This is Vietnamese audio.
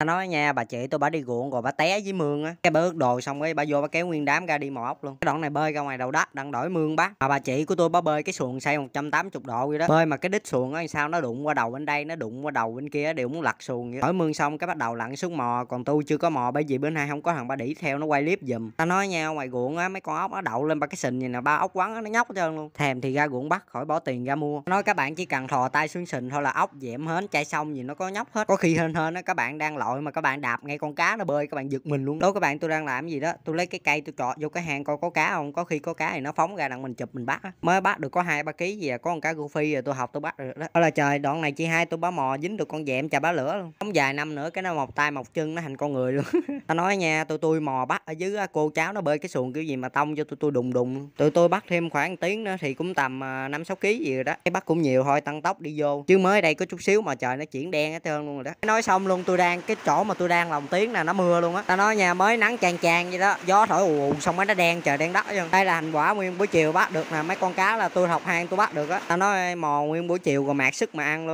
Nó nói nha bà chị tôi bả đi ruộng rồi bả té dưới mương á Cái bà ướt đồ xong ấy bả vô bả kéo nguyên đám ra đi mò ốc luôn Cái đoạn này bơi ra ngoài đầu đất đang đổi mương bác Mà bà chị của tôi bà bơi cái xuồng xây 180 độ vậy đó Bơi mà cái đít xuồng á sao nó đụng qua đầu bên đây nó đụng qua đầu bên kia đều muốn lật xuồng vậy Đổi mương xong cái bắt đầu lặn xuống mò còn tôi chưa có mò bởi vì bên hai không có thằng ba đỉ theo nó quay clip giùm Ta nói nha ngoài ruộng á mấy con ốc nó đậu lên ba cái sình này nè ba ốc quắn nó nhóc hết trơn luôn Thèm thì ra ruộng bắt khỏi bỏ tiền ra mua Nói các bạn chỉ cần thò tay xuống sình thôi là ốc dẹm hến chai xong gì nó có nhóc hết Có khi hơn hơn á các bạn đang lộn nội mà các bạn đạp ngay con cá nó bơi các bạn giật mình luôn đó các bạn tôi đang làm gì đó tôi lấy cái cây tôi trọt vô cái hang coi có cá không có khi có cá thì nó phóng ra đặng mình chụp mình bắt mới bắt được có hai ba ký gì à có con cá goofy rồi tôi học tôi bắt được đó đó là trời đoạn này chị hai tôi bá mò dính được con dẹm chà bá lửa luôn sống vài năm nữa cái nó mọc tay mọc chân nó thành con người luôn ta nói nha tôi tôi mò bắt ở dưới cô cháu nó bơi cái xuồng kiểu gì mà tông cho tôi tôi đùng đùng tụi tôi bắt thêm khoảng tiếng nữa thì cũng tầm à, năm sáu ký gì rồi đó cái bắt cũng nhiều thôi tăng tốc đi vô chứ mới đây có chút xíu mà trời nó chuyển đen hết trơn luôn rồi đó nói xong luôn tôi đang cái chỗ mà tôi đang lòng tiếng là nó mưa luôn á ta nói nhà mới nắng chang chang vậy đó gió thổi ù ù xong mới nó đen trời đen đất vậy. đây là thành quả nguyên buổi chiều bắt được nè mấy con cá là tôi học hang tôi bắt được á ta nói mò nguyên buổi chiều rồi mạt sức mà ăn luôn